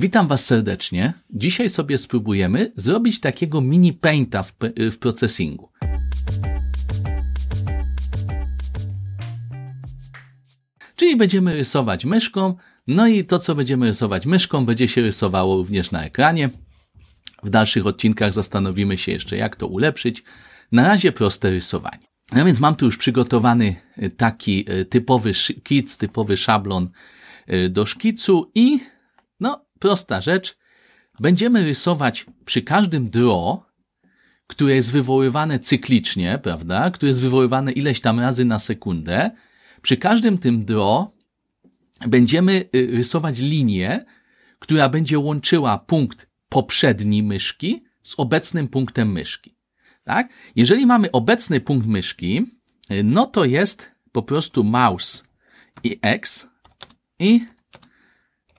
Witam Was serdecznie. Dzisiaj sobie spróbujemy zrobić takiego mini painta w, y, w procesingu. Czyli będziemy rysować myszką, no i to, co będziemy rysować myszką, będzie się rysowało również na ekranie. W dalszych odcinkach zastanowimy się jeszcze, jak to ulepszyć. Na razie proste rysowanie. No więc mam tu już przygotowany y, taki y, typowy szkic, typowy szablon do szkicu i no, Prosta rzecz. Będziemy rysować przy każdym draw, które jest wywoływane cyklicznie, prawda? Które jest wywoływane ileś tam razy na sekundę. Przy każdym tym draw będziemy y, rysować linię, która będzie łączyła punkt poprzedni myszki z obecnym punktem myszki. Tak? Jeżeli mamy obecny punkt myszki, y, no to jest po prostu mouse i x i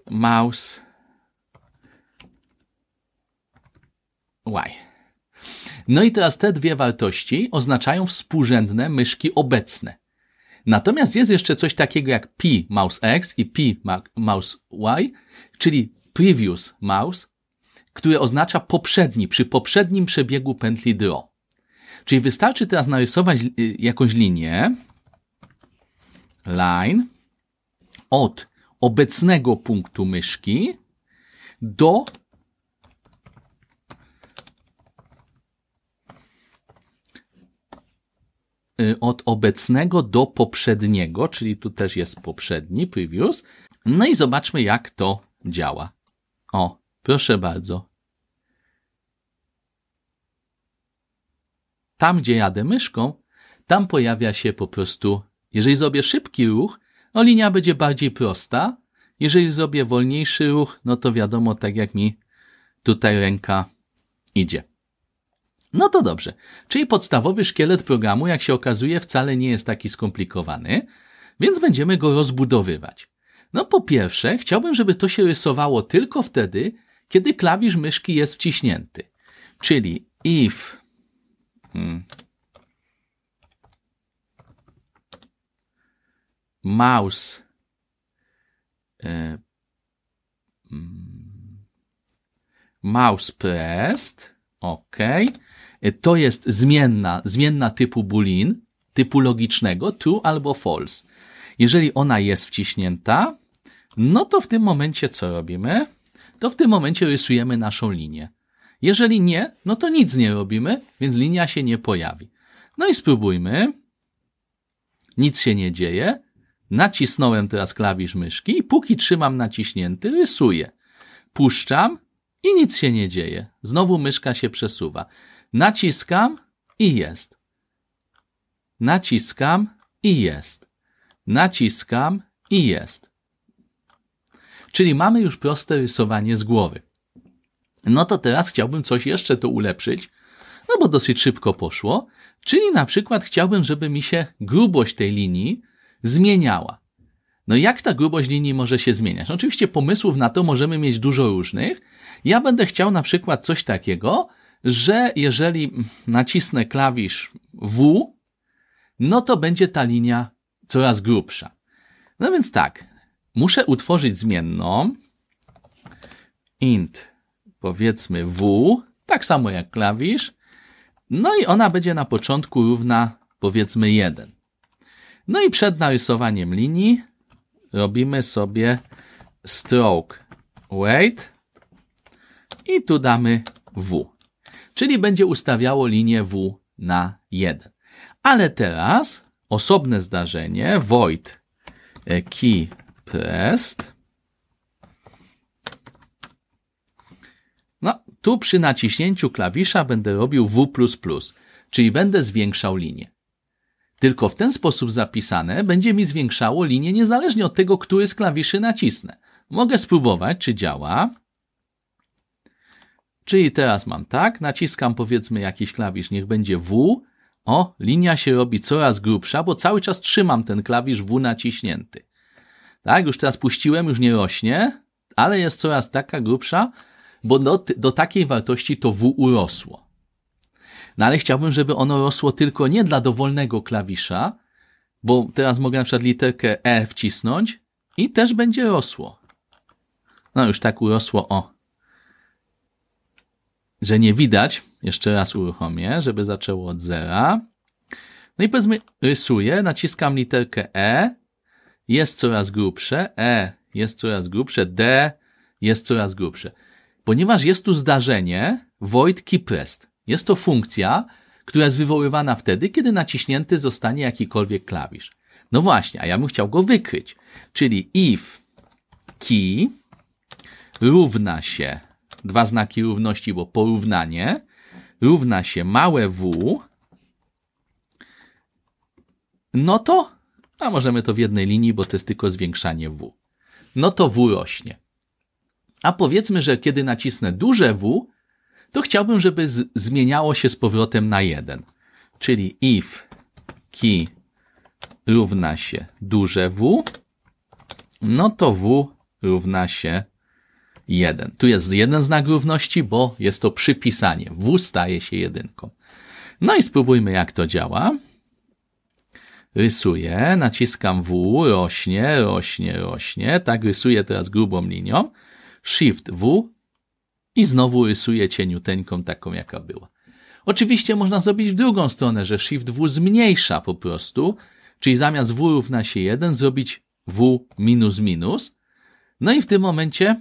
mouse Y. No i teraz te dwie wartości oznaczają współrzędne myszki obecne. Natomiast jest jeszcze coś takiego jak pi mouse x i pi mouse y, czyli previous mouse, które oznacza poprzedni, przy poprzednim przebiegu pętli DO. Czyli wystarczy teraz narysować y, jakąś linię, line, od obecnego punktu myszki do Y, od obecnego do poprzedniego, czyli tu też jest poprzedni, previous. No i zobaczmy, jak to działa. O, proszę bardzo. Tam, gdzie jadę myszką, tam pojawia się po prostu, jeżeli zrobię szybki ruch, no linia będzie bardziej prosta. Jeżeli zrobię wolniejszy ruch, no to wiadomo, tak jak mi tutaj ręka idzie. No to dobrze. Czyli podstawowy szkielet programu, jak się okazuje, wcale nie jest taki skomplikowany, więc będziemy go rozbudowywać. No po pierwsze, chciałbym, żeby to się rysowało tylko wtedy, kiedy klawisz myszki jest wciśnięty. Czyli if hmm, mouse y, mouse pressed, ok, Y, to jest zmienna, zmienna typu boolean, typu logicznego, true albo false. Jeżeli ona jest wciśnięta, no to w tym momencie co robimy? To w tym momencie rysujemy naszą linię. Jeżeli nie, no to nic nie robimy, więc linia się nie pojawi. No i spróbujmy. Nic się nie dzieje. Nacisnąłem teraz klawisz myszki i póki trzymam naciśnięty, rysuję. Puszczam i nic się nie dzieje. Znowu myszka się przesuwa. Naciskam i jest. Naciskam i jest. Naciskam i jest. Czyli mamy już proste rysowanie z głowy. No to teraz chciałbym coś jeszcze to ulepszyć, no bo dosyć szybko poszło. Czyli na przykład chciałbym, żeby mi się grubość tej linii zmieniała. No jak ta grubość linii może się zmieniać? No oczywiście pomysłów na to możemy mieć dużo różnych. Ja będę chciał na przykład coś takiego, że jeżeli nacisnę klawisz W, no to będzie ta linia coraz grubsza. No więc tak, muszę utworzyć zmienną int powiedzmy W, tak samo jak klawisz, no i ona będzie na początku równa powiedzmy 1. No i przed narysowaniem linii robimy sobie stroke weight i tu damy W czyli będzie ustawiało linię W na 1. Ale teraz osobne zdarzenie void e, key pressed. No, tu przy naciśnięciu klawisza będę robił W++, czyli będę zwiększał linię. Tylko w ten sposób zapisane będzie mi zwiększało linię niezależnie od tego, który z klawiszy nacisnę. Mogę spróbować, czy działa. Czyli teraz mam tak, naciskam powiedzmy jakiś klawisz, niech będzie W. O, linia się robi coraz grubsza, bo cały czas trzymam ten klawisz W naciśnięty. Tak, już teraz puściłem, już nie rośnie, ale jest coraz taka grubsza, bo do, do takiej wartości to W urosło. No ale chciałbym, żeby ono rosło tylko nie dla dowolnego klawisza, bo teraz mogę na przykład literkę E wcisnąć i też będzie rosło. No już tak urosło, o że nie widać. Jeszcze raz uruchomię, żeby zaczęło od zera. No i powiedzmy, rysuję, naciskam literkę E, jest coraz grubsze, E jest coraz grubsze, D jest coraz grubsze. Ponieważ jest tu zdarzenie void keypressed. Jest to funkcja, która jest wywoływana wtedy, kiedy naciśnięty zostanie jakikolwiek klawisz. No właśnie, a ja bym chciał go wykryć. Czyli if key równa się dwa znaki równości, bo porównanie równa się małe w, no to, a możemy to w jednej linii, bo to jest tylko zwiększanie w, no to w rośnie. A powiedzmy, że kiedy nacisnę duże w, to chciałbym, żeby zmieniało się z powrotem na 1. Czyli if key równa się duże w, no to w równa się 1. Tu jest jeden znak równości, bo jest to przypisanie. W staje się jedynką. No i spróbujmy, jak to działa. Rysuję, naciskam W, rośnie, rośnie, rośnie. Tak rysuję teraz grubą linią. Shift W i znowu rysuję cieniuteńką taką, jaka była. Oczywiście można zrobić w drugą stronę, że Shift W zmniejsza po prostu, czyli zamiast W równa się 1 zrobić W minus minus. No i w tym momencie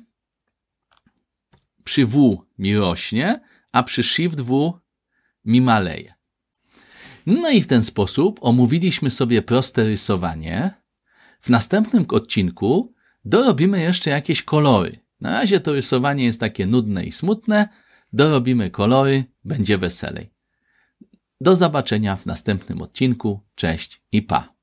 przy W mi rośnie, a przy Shift W mi maleje. No i w ten sposób omówiliśmy sobie proste rysowanie. W następnym odcinku dorobimy jeszcze jakieś kolory. Na razie to rysowanie jest takie nudne i smutne. Dorobimy kolory, będzie weselej. Do zobaczenia w następnym odcinku. Cześć i pa.